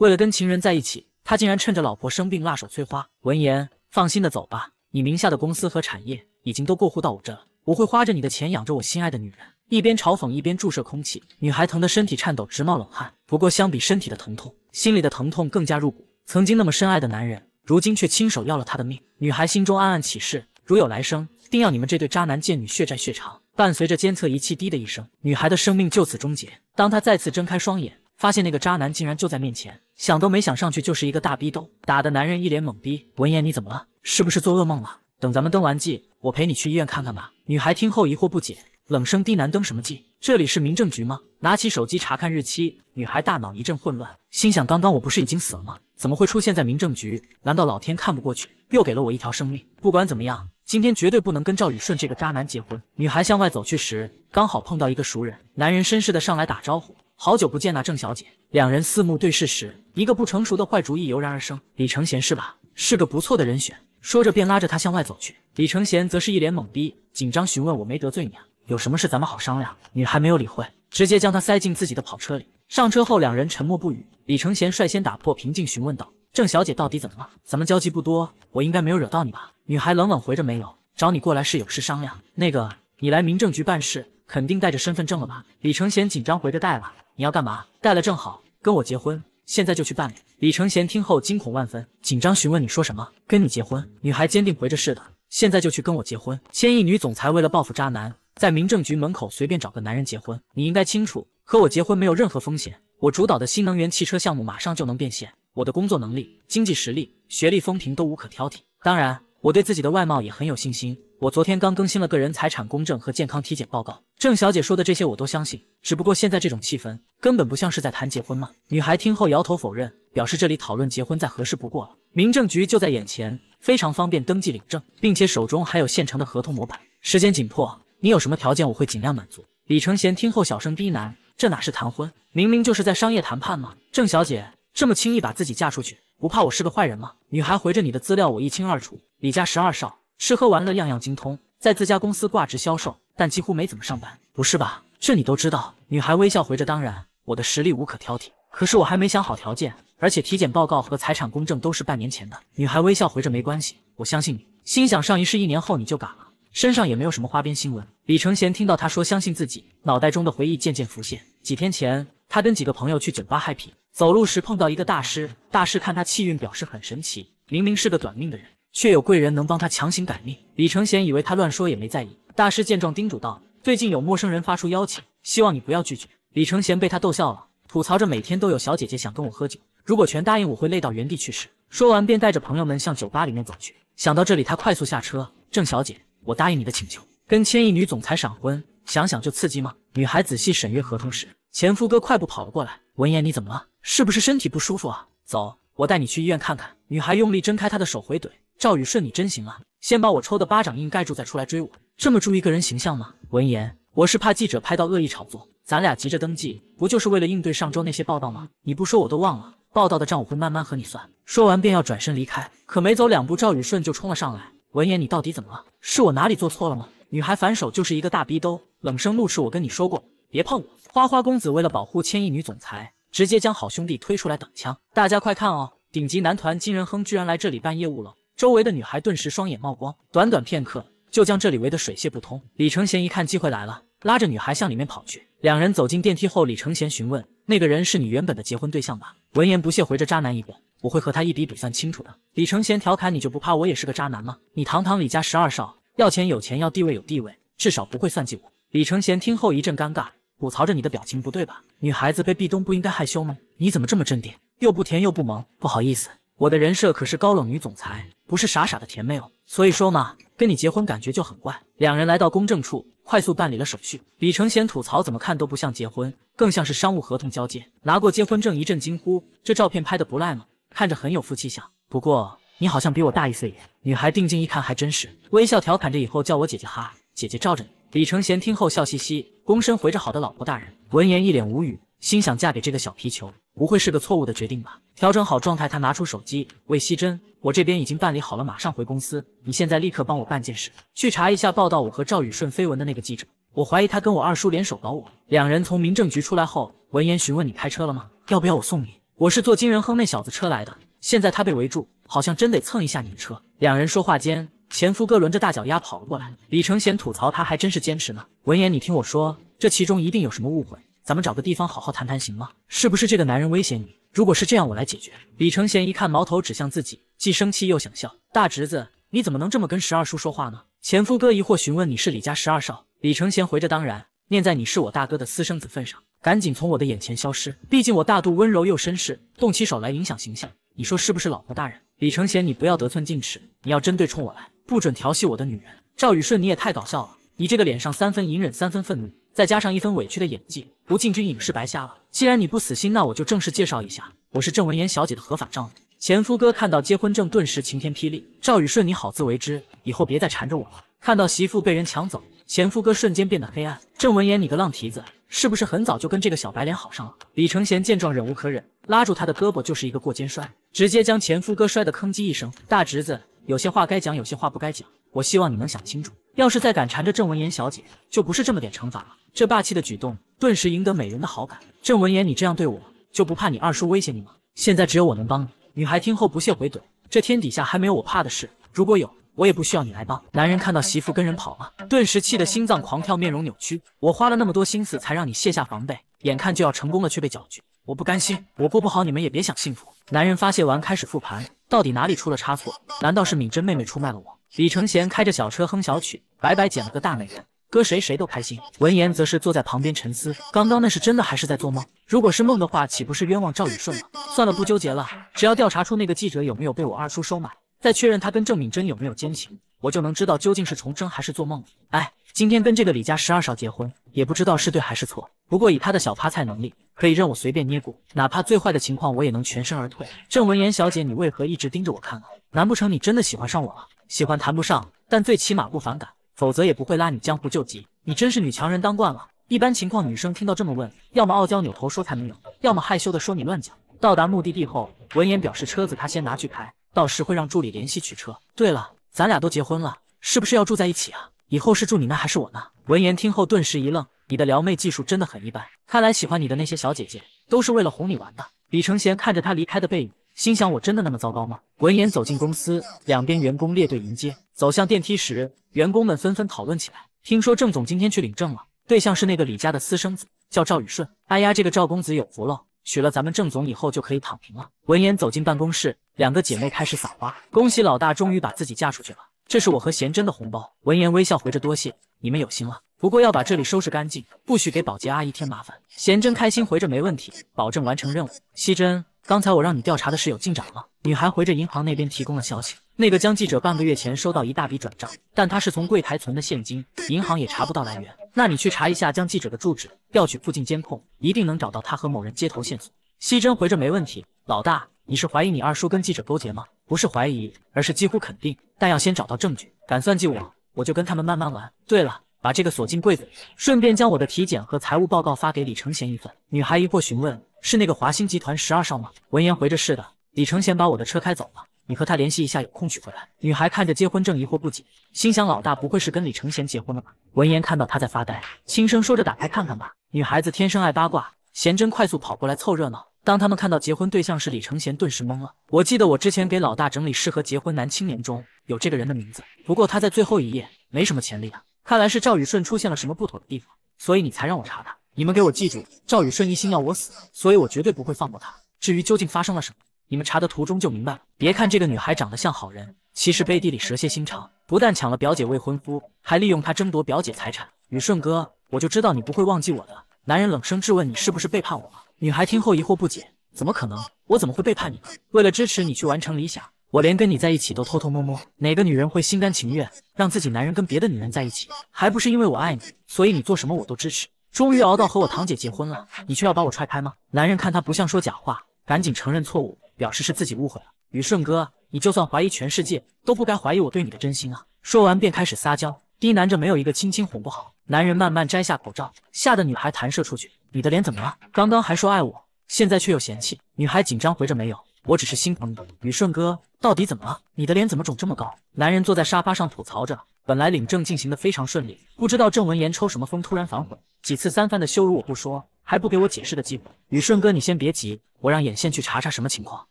为了跟情人在一起，他竟然趁着老婆生病辣手摧花。闻言，放心的走吧，你名下的公司和产业已经都过户到我这了，我会花着你的钱养着我心爱的女人。一边嘲讽，一边注射空气，女孩疼得身体颤抖，直冒冷汗。不过相比身体的疼痛，心里的疼痛更加入骨。曾经那么深爱的男人，如今却亲手要了他的命。女孩心中暗暗起誓，如有来生，定要你们这对渣男贱女血债血偿。伴随着监测仪器滴的一声，女孩的生命就此终结。当她再次睁开双眼。发现那个渣男竟然就在面前，想都没想上去就是一个大逼兜，打的男人一脸懵逼。闻言，你怎么了？是不是做噩梦了？等咱们登完记，我陪你去医院看看吧。女孩听后疑惑不解，冷声低喃：“登什么记？这里是民政局吗？”拿起手机查看日期，女孩大脑一阵混乱，心想：刚刚我不是已经死了吗？怎么会出现在民政局？难道老天看不过去，又给了我一条生命？不管怎么样，今天绝对不能跟赵宇顺这个渣男结婚。女孩向外走去时，刚好碰到一个熟人，男人绅士的上来打招呼。好久不见，那郑小姐。两人四目对视时，一个不成熟的坏主意油然而生。李承贤是吧？是个不错的人选。说着便拉着他向外走去。李承贤则是一脸懵逼，紧张询问：“我没得罪你啊？有什么事咱们好商量。”女孩没有理会，直接将他塞进自己的跑车里。上车后，两人沉默不语。李承贤率先打破平静，询问道：“郑小姐到底怎么了？咱们交集不多，我应该没有惹到你吧？”女孩冷冷回着：“没有。找你过来是有事商量。那个，你来民政局办事。”肯定带着身份证了吧？李承贤紧张回着带了。你要干嘛？带了正好跟我结婚，现在就去办理。李承贤听后惊恐万分，紧张询问：“你说什么？跟你结婚？”女孩坚定回着是的，现在就去跟我结婚。千亿女总裁为了报复渣男，在民政局门口随便找个男人结婚。你应该清楚，和我结婚没有任何风险。我主导的新能源汽车项目马上就能变现，我的工作能力、经济实力、学历、风评都无可挑剔。当然。我对自己的外貌也很有信心。我昨天刚更新了个人财产公证和健康体检报告。郑小姐说的这些我都相信，只不过现在这种气氛，根本不像是在谈结婚吗？女孩听后摇头否认，表示这里讨论结婚再合适不过了。民政局就在眼前，非常方便登记领证，并且手中还有现成的合同模板。时间紧迫，你有什么条件，我会尽量满足。李承贤听后小声低喃：“这哪是谈婚，明明就是在商业谈判吗？”郑小姐这么轻易把自己嫁出去，不怕我是个坏人吗？女孩回着：“你的资料我一清二楚。”李家十二少吃喝玩乐样样精通，在自家公司挂职销售，但几乎没怎么上班。不是吧？这你都知道？女孩微笑回着：“当然，我的实力无可挑剔。可是我还没想好条件，而且体检报告和财产公证都是半年前的。”女孩微笑回着：“没关系，我相信你。”心想上一世一年后你就嘎了，身上也没有什么花边新闻。李承贤听到他说相信自己，脑袋中的回忆渐渐浮现。几天前，他跟几个朋友去酒吧嗨皮，走路时碰到一个大师，大师看他气运，表示很神奇，明明是个短命的人。却有贵人能帮他强行改命。李承贤以为他乱说，也没在意。大师见状，叮嘱道：“最近有陌生人发出邀请，希望你不要拒绝。”李承贤被他逗笑了，吐槽着：“每天都有小姐姐想跟我喝酒，如果全答应，我会累到原地去世。”说完便带着朋友们向酒吧里面走去。想到这里，他快速下车：“郑小姐，我答应你的请求，跟千亿女总裁闪婚，想想就刺激吗？”女孩仔细审阅合同时，前夫哥快步跑了过来，闻言：“你怎么了？是不是身体不舒服啊？走，我带你去医院看看。”女孩用力挣开他的手，回怼。赵宇顺，你真行啊！先把我抽的巴掌印盖住，再出来追我，这么注意个人形象吗？闻言，我是怕记者拍到恶意炒作。咱俩急着登记，不就是为了应对上周那些报道吗？你不说我都忘了。报道的账我会慢慢和你算。说完便要转身离开，可没走两步，赵宇顺就冲了上来。闻言，你到底怎么了？是我哪里做错了吗？女孩反手就是一个大逼兜，冷声怒斥：“我跟你说过，别碰我！”花花公子为了保护千亿女总裁，直接将好兄弟推出来挡枪。大家快看哦，顶级男团金仁亨居然来这里办业务了。周围的女孩顿时双眼冒光，短短片刻就将这里围得水泄不通。李承贤一看机会来了，拉着女孩向里面跑去。两人走进电梯后，李承贤询问：“那个人是你原本的结婚对象吧？”闻言不屑回着：“渣男一个，我会和他一笔笔算清楚的。”李承贤调侃：“你就不怕我也是个渣男吗？你堂堂李家十二少，要钱有钱，要地位有地位，至少不会算计我。”李承贤听后一阵尴尬，吐槽着：“你的表情不对吧？女孩子被壁咚不应该害羞吗？你怎么这么镇定，又不甜又不萌？”不好意思。我的人设可是高冷女总裁，不是傻傻的甜妹哦。所以说嘛，跟你结婚感觉就很怪。两人来到公证处，快速办理了手续。李承贤吐槽，怎么看都不像结婚，更像是商务合同交接。拿过结婚证，一阵惊呼，这照片拍的不赖吗？看着很有夫妻相。不过你好像比我大一岁耶。女孩定睛一看，还真是，微笑调侃着，以后叫我姐姐哈，姐姐罩着你。李承贤听后笑嘻嘻，躬身回着好的老婆大人。闻言一脸无语。心想嫁给这个小皮球，不会是个错误的决定吧？调整好状态，他拿出手机，魏希珍，我这边已经办理好了，马上回公司。你现在立刻帮我办件事，去查一下报道我和赵宇顺绯闻的那个记者，我怀疑他跟我二叔联手搞我。两人从民政局出来后，闻言询问你开车了吗？要不要我送你？我是坐金仁亨那小子车来的，现在他被围住，好像真得蹭一下你的车。两人说话间，前夫哥轮着大脚丫跑了过来。李承贤吐槽他还真是坚持呢。闻言，你听我说，这其中一定有什么误会。咱们找个地方好好谈谈，行吗？是不是这个男人威胁你？如果是这样，我来解决。李承贤一看矛头指向自己，既生气又想笑。大侄子，你怎么能这么跟十二叔说话呢？前夫哥疑惑询问。你是李家十二少？李承贤回着，当然。念在你是我大哥的私生子份上，赶紧从我的眼前消失。毕竟我大度、温柔又绅士，动起手来影响形象。你说是不是，老婆大人？李承贤，你不要得寸进尺，你要针对冲我来，不准调戏我的女人。赵宇顺，你也太搞笑了，你这个脸上三分隐忍，三分愤怒。再加上一分委屈的演技，不进军影视白瞎了。既然你不死心，那我就正式介绍一下，我是郑文言小姐的合法丈夫，前夫哥。看到结婚证，顿时晴天霹雳。赵宇顺，你好自为之，以后别再缠着我了。看到媳妇被人抢走，前夫哥瞬间变得黑暗。郑文言，你个浪蹄子，是不是很早就跟这个小白脸好上了？李承贤见状，忍无可忍，拉住他的胳膊就是一个过肩摔，直接将前夫哥摔得吭叽一声。大侄子，有些话该讲，有些话不该讲。我希望你能想清楚，要是再敢缠着郑文言小姐，就不是这么点惩罚了。这霸气的举动顿时赢得美人的好感。郑文言，你这样对我，就不怕你二叔威胁你吗？现在只有我能帮你。女孩听后不屑回怼：这天底下还没有我怕的事，如果有，我也不需要你来帮。男人看到媳妇跟人跑了，顿时气得心脏狂跳，面容扭曲。我花了那么多心思才让你卸下防备，眼看就要成功了，却被搅局。我不甘心，我过不好，你们也别想幸福。男人发泄完开始复盘，到底哪里出了差错？难道是敏贞妹妹出卖了我？李承贤开着小车哼小曲，白白捡了个大美人，搁谁谁都开心。闻言则是坐在旁边沉思，刚刚那是真的还是在做梦？如果是梦的话，岂不是冤枉赵宇顺了？算了，不纠结了，只要调查出那个记者有没有被我二叔收买，再确认他跟郑敏贞有没有奸情，我就能知道究竟是重生还是做梦了。哎，今天跟这个李家十二少结婚，也不知道是对还是错。不过以他的小趴菜能力，可以任我随便捏骨，哪怕最坏的情况，我也能全身而退。郑文言小姐，你为何一直盯着我看啊？难不成你真的喜欢上我了？喜欢谈不上，但最起码不反感，否则也不会拉你江湖救急。你真是女强人当惯了。一般情况，女生听到这么问，要么傲娇扭头说才没有，要么害羞的说你乱讲。到达目的地后，文言表示车子他先拿去开，到时会让助理联系取车。对了，咱俩都结婚了，是不是要住在一起啊？以后是住你那还是我那？文言听后顿时一愣，你的撩妹技术真的很一般，看来喜欢你的那些小姐姐都是为了哄你玩的。李承贤看着他离开的背影。心想我真的那么糟糕吗？闻言走进公司，两边员工列队迎接。走向电梯时，员工们纷纷讨论起来。听说郑总今天去领证了，对象是那个李家的私生子，叫赵宇顺。哎呀，这个赵公子有福了，娶了咱们郑总以后就可以躺平了。闻言走进办公室，两个姐妹开始撒花，恭喜老大终于把自己嫁出去了。这是我和贤真的红包。闻言微笑回着多谢，你们有心了。不过要把这里收拾干净，不许给保洁阿姨添麻烦。贤真开心回着没问题，保证完成任务。熙真。刚才我让你调查的事有进展了。女孩回着，银行那边提供了消息。那个江记者半个月前收到一大笔转账，但他是从柜台存的现金，银行也查不到来源。那你去查一下江记者的住址，调取附近监控，一定能找到他和某人接头线索。西珍回着，没问题。老大，你是怀疑你二叔跟记者勾结吗？不是怀疑，而是几乎肯定。但要先找到证据。敢算计我，我就跟他们慢慢玩。对了，把这个锁进柜子里，顺便将我的体检和财务报告发给李承贤一份。女孩疑惑询问。是那个华兴集团十二少吗？闻言回着是的，李承贤把我的车开走了，你和他联系一下，有空取回来。女孩看着结婚证，疑惑不解，心想老大不会是跟李承贤结婚了吧？闻言看到他在发呆，轻声说着打开看看吧。女孩子天生爱八卦，贤真快速跑过来凑热闹。当他们看到结婚对象是李承贤，顿时懵了。我记得我之前给老大整理适合结婚男青年中有这个人的名字，不过他在最后一页没什么潜力啊，看来是赵宇顺出现了什么不妥的地方，所以你才让我查他。你们给我记住，赵宇顺一心要我死，所以我绝对不会放过他。至于究竟发生了什么，你们查的途中就明白了。别看这个女孩长得像好人，其实背地里蛇蝎心肠，不但抢了表姐未婚夫，还利用她争夺表姐财产。宇顺哥，我就知道你不会忘记我的。男人冷声质问：“你是不是背叛我了？”女孩听后疑惑不解：“怎么可能？我怎么会背叛你呢？为了支持你去完成理想，我连跟你在一起都偷偷摸摸。哪个女人会心甘情愿让自己男人跟别的女人在一起？还不是因为我爱你，所以你做什么我都支持。”终于熬到和我堂姐结婚了，你却要把我踹开吗？男人看他不像说假话，赶紧承认错误，表示是自己误会了。宇顺哥，你就算怀疑全世界，都不该怀疑我对你的真心啊！说完便开始撒娇，低喃着没有一个亲亲哄不好。男人慢慢摘下口罩，吓得女孩弹射出去。你的脸怎么了？刚刚还说爱我，现在却又嫌弃。女孩紧张回着没有。我只是心疼你，宇顺哥，到底怎么了？你的脸怎么肿这么高？男人坐在沙发上吐槽着，本来领证进行的非常顺利，不知道郑文言抽什么风，突然反悔，几次三番的羞辱我不说，还不给我解释的机会。宇顺哥，你先别急，我让眼线去查查什么情况。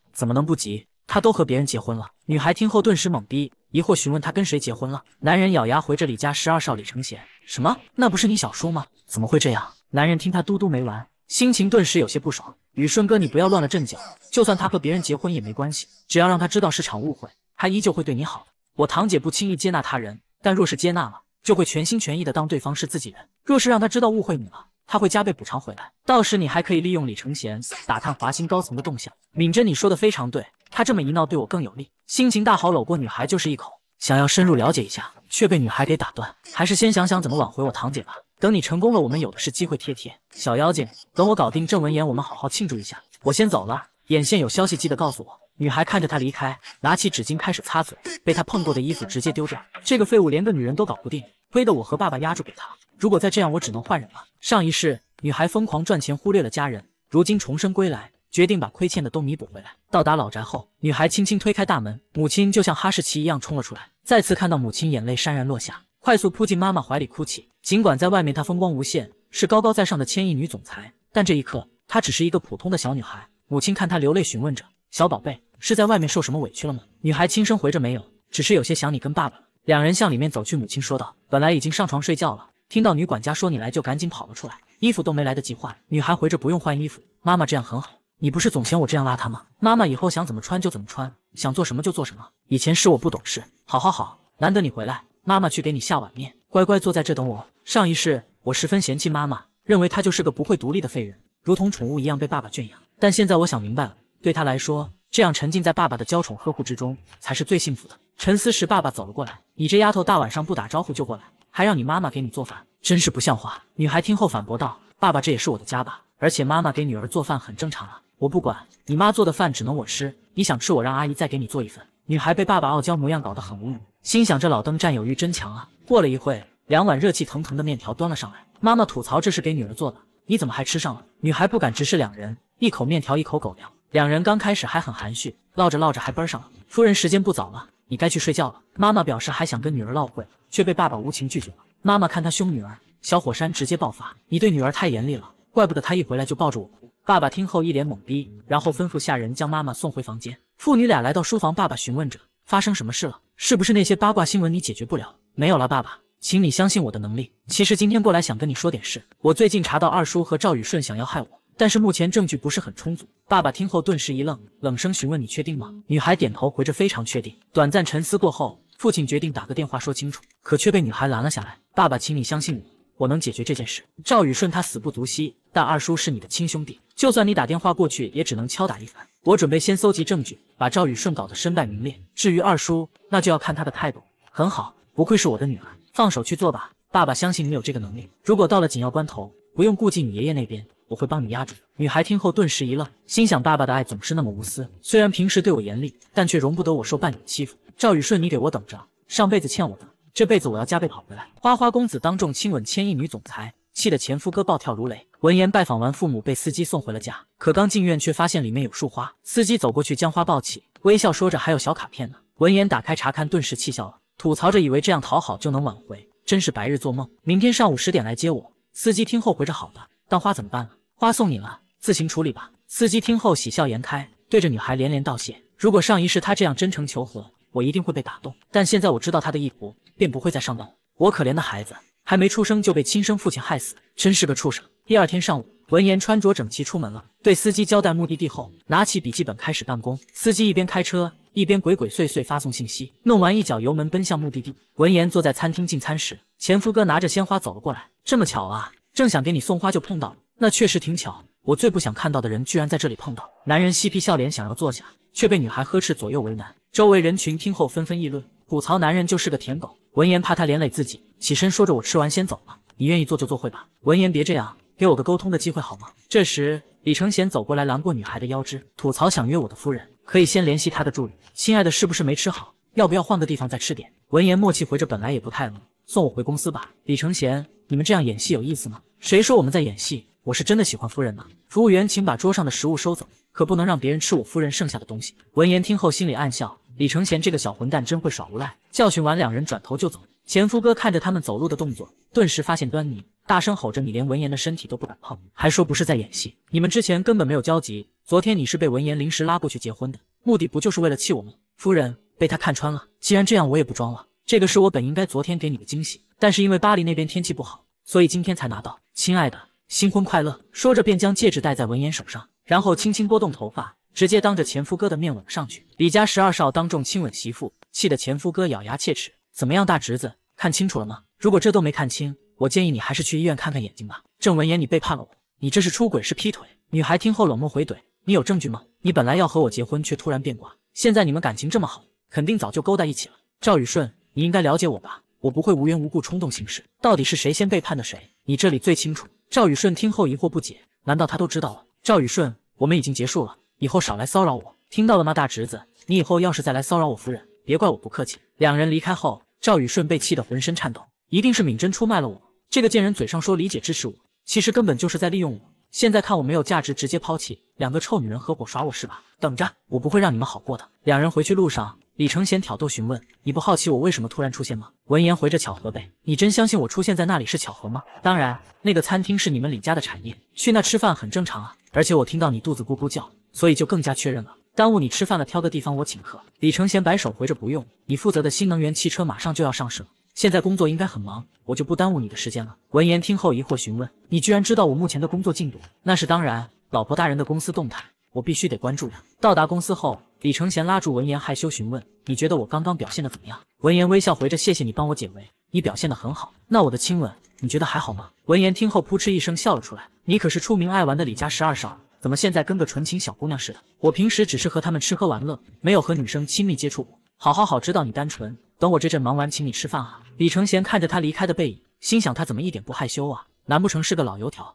怎么能不急？他都和别人结婚了。女孩听后顿时懵逼，疑惑询问他跟谁结婚了。男人咬牙回着李家十二少李承贤。什么？那不是你小叔吗？怎么会这样？男人听他嘟嘟没完，心情顿时有些不爽。宇顺哥，你不要乱了阵脚。就算他和别人结婚也没关系，只要让他知道是场误会，他依旧会对你好的。我堂姐不轻易接纳他人，但若是接纳了，就会全心全意的当对方是自己人。若是让他知道误会你了，他会加倍补偿回来。到时你还可以利用李承贤打探华兴高层的动向。敏珍你说的非常对，他这么一闹对我更有利，心情大好，搂过女孩就是一口。想要深入了解一下，却被女孩给打断。还是先想想怎么挽回我堂姐吧。等你成功了，我们有的是机会贴贴小妖精。等我搞定郑文言，我们好好庆祝一下。我先走了，眼线有消息记得告诉我。女孩看着他离开，拿起纸巾开始擦嘴，被他碰过的衣服直接丢掉。这个废物连个女人都搞不定，亏得我和爸爸压住给他。如果再这样，我只能换人了。上一世，女孩疯狂赚钱，忽略了家人。如今重生归来，决定把亏欠的都弥补回来。到达老宅后，女孩轻轻推开大门，母亲就像哈士奇一样冲了出来。再次看到母亲，眼泪潸然落下。快速扑进妈妈怀里哭泣。尽管在外面她风光无限，是高高在上的千亿女总裁，但这一刻她只是一个普通的小女孩。母亲看她流泪，询问着：“小宝贝，是在外面受什么委屈了吗？”女孩轻声回着：“没有，只是有些想你跟爸爸。”两人向里面走去。母亲说道：“本来已经上床睡觉了，听到女管家说你来，就赶紧跑了出来，衣服都没来得及换。”女孩回着：“不用换衣服，妈妈这样很好。你不是总嫌我这样邋遢吗？妈妈以后想怎么穿就怎么穿，想做什么就做什么。以前是我不懂事。好，好，好，难得你回来。”妈妈去给你下碗面，乖乖坐在这等我。上一世我十分嫌弃妈妈，认为她就是个不会独立的废人，如同宠物一样被爸爸圈养。但现在我想明白了，对她来说，这样沉浸在爸爸的娇宠呵护之中才是最幸福的。沉思时，爸爸走了过来：“你这丫头，大晚上不打招呼就过来，还让你妈妈给你做饭，真是不像话。”女孩听后反驳道：“爸爸，这也是我的家吧？而且妈妈给女儿做饭很正常啊，我不管，你妈做的饭只能我吃，你想吃我让阿姨再给你做一份。”女孩被爸爸傲娇模样搞得很无语。心想这老邓占有欲真强啊！过了一会，两碗热气腾腾的面条端了上来。妈妈吐槽：“这是给女儿做的，你怎么还吃上了？”女孩不敢直视两人，一口面条一口狗粮。两人刚开始还很含蓄，唠着唠着还奔上了。夫人，时间不早了，你该去睡觉了。妈妈表示还想跟女儿唠会，却被爸爸无情拒绝了。妈妈看他凶女儿，小火山直接爆发：“你对女儿太严厉了，怪不得她一回来就抱着我哭。”爸爸听后一脸懵逼，然后吩咐下人将妈妈送回房间。父女俩来到书房，爸爸询问着。发生什么事了？是不是那些八卦新闻你解决不了？没有了，爸爸，请你相信我的能力。其实今天过来想跟你说点事，我最近查到二叔和赵宇顺想要害我，但是目前证据不是很充足。爸爸听后顿时一愣，冷声询问：“你确定吗？”女孩点头回着：“非常确定。”短暂沉思过后，父亲决定打个电话说清楚，可却被女孩拦了下来。爸爸，请你相信我，我能解决这件事。赵宇顺他死不足惜，但二叔是你的亲兄弟，就算你打电话过去，也只能敲打一番。我准备先搜集证据，把赵宇顺搞得身败名裂。至于二叔，那就要看他的态度。很好，不愧是我的女儿，放手去做吧，爸爸相信你有这个能力。如果到了紧要关头，不用顾忌你爷爷那边，我会帮你压住。女孩听后顿时一愣，心想爸爸的爱总是那么无私，虽然平时对我严厉，但却容不得我受半点欺负。赵宇顺，你给我等着，上辈子欠我的，这辈子我要加倍跑回来。花花公子当众亲吻千亿女总裁，气得前夫哥暴跳如雷。闻言拜访完父母，被司机送回了家。可刚进院，却发现里面有束花。司机走过去，将花抱起，微笑说着：“还有小卡片呢。”闻言打开查看，顿时气笑了，吐槽着：“以为这样讨好就能挽回，真是白日做梦。”明天上午十点来接我。司机听后回着：“好的。”但花怎么办了？花送你了，自行处理吧。司机听后喜笑颜开，对着女孩连连道谢。如果上一世他这样真诚求和，我一定会被打动。但现在我知道他的意图，便不会再上当了。我可怜的孩子，还没出生就被亲生父亲害死，真是个畜生。第二天上午，文言穿着整齐出门了，对司机交代目的地后，拿起笔记本开始办公。司机一边开车，一边鬼鬼祟祟发送信息，弄完一脚油门奔向目的地。文言坐在餐厅进餐时，前夫哥拿着鲜花走了过来。这么巧啊，正想给你送花就碰到了，那确实挺巧。我最不想看到的人居然在这里碰到。男人嬉皮笑脸，想要坐下，却被女孩呵斥，左右为难。周围人群听后纷纷议论，吐槽男人就是个舔狗。文言怕他连累自己，起身说着：“我吃完先走了，你愿意坐就坐会吧。”文言别这样。给我个沟通的机会好吗？这时，李承贤走过来拦过女孩的腰肢，吐槽想约我的夫人，可以先联系他的助理。亲爱的是不是没吃好？要不要换个地方再吃点？闻言默契回着，本来也不太饿，送我回公司吧。李承贤，你们这样演戏有意思吗？谁说我们在演戏？我是真的喜欢夫人呢。服务员，请把桌上的食物收走，可不能让别人吃我夫人剩下的东西。闻言听后，心里暗笑，李承贤这个小混蛋真会耍无赖。教训完两人，转头就走。前夫哥看着他们走路的动作，顿时发现端倪，大声吼着：“你连文言的身体都不敢碰，还说不是在演戏？你们之前根本没有交集，昨天你是被文言临时拉过去结婚的，目的不就是为了气我吗？”夫人被他看穿了，既然这样，我也不装了。这个是我本应该昨天给你的惊喜，但是因为巴黎那边天气不好，所以今天才拿到。亲爱的，新婚快乐！说着便将戒指戴在文言手上，然后轻轻拨动头发，直接当着前夫哥的面吻了上去。李家十二少当众亲吻媳妇，气得前夫哥咬牙切齿。怎么样，大侄子，看清楚了吗？如果这都没看清，我建议你还是去医院看看眼睛吧。郑文言，你背叛了我，你这是出轨是劈腿？女孩听后冷漠回怼：“你有证据吗？你本来要和我结婚，却突然变卦。现在你们感情这么好，肯定早就勾搭一起了。”赵宇顺，你应该了解我吧？我不会无缘无故冲动行事。到底是谁先背叛的谁？你这里最清楚。赵宇顺听后疑惑不解，难道他都知道了？赵宇顺，我们已经结束了，以后少来骚扰我，听到了吗，大侄子？你以后要是再来骚扰我夫人，别怪我不客气。两人离开后。赵宇顺被气得浑身颤抖，一定是敏贞出卖了我。这个贱人嘴上说理解支持我，其实根本就是在利用我。现在看我没有价值，直接抛弃。两个臭女人合伙耍我是吧？等着，我不会让你们好过的。两人回去路上，李承贤挑逗询问：“你不好奇我为什么突然出现吗？”闻言回着：“巧合呗。”你真相信我出现在那里是巧合吗？当然，那个餐厅是你们李家的产业，去那吃饭很正常啊。而且我听到你肚子咕咕叫，所以就更加确认了。耽误你吃饭了，挑个地方我请客。李承贤摆手回着不用，你负责的新能源汽车马上就要上市了，现在工作应该很忙，我就不耽误你的时间了。闻言听后疑惑询问，你居然知道我目前的工作进度？那是当然，老婆大人的公司动态我必须得关注呀。到达公司后，李承贤拉住闻言害羞询问，你觉得我刚刚表现的怎么样？闻言微笑回着，谢谢你帮我解围，你表现的很好。那我的亲吻，你觉得还好吗？闻言听后扑哧一声笑了出来，你可是出名爱玩的李家十二少。怎么现在跟个纯情小姑娘似的？我平时只是和他们吃喝玩乐，没有和女生亲密接触过。好好好，知道你单纯，等我这阵忙完，请你吃饭啊！李承贤看着他离开的背影，心想他怎么一点不害羞啊？难不成是个老油条？